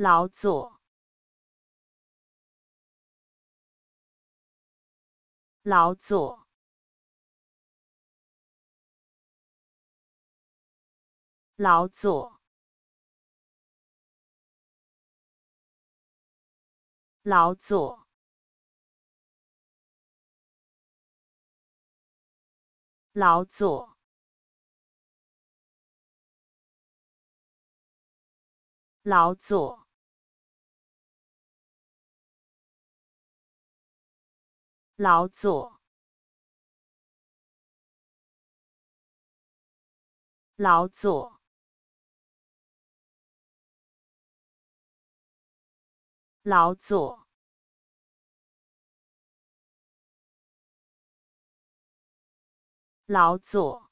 劳作，劳作，劳作，劳作，劳作。劳作，劳作，劳作，劳作。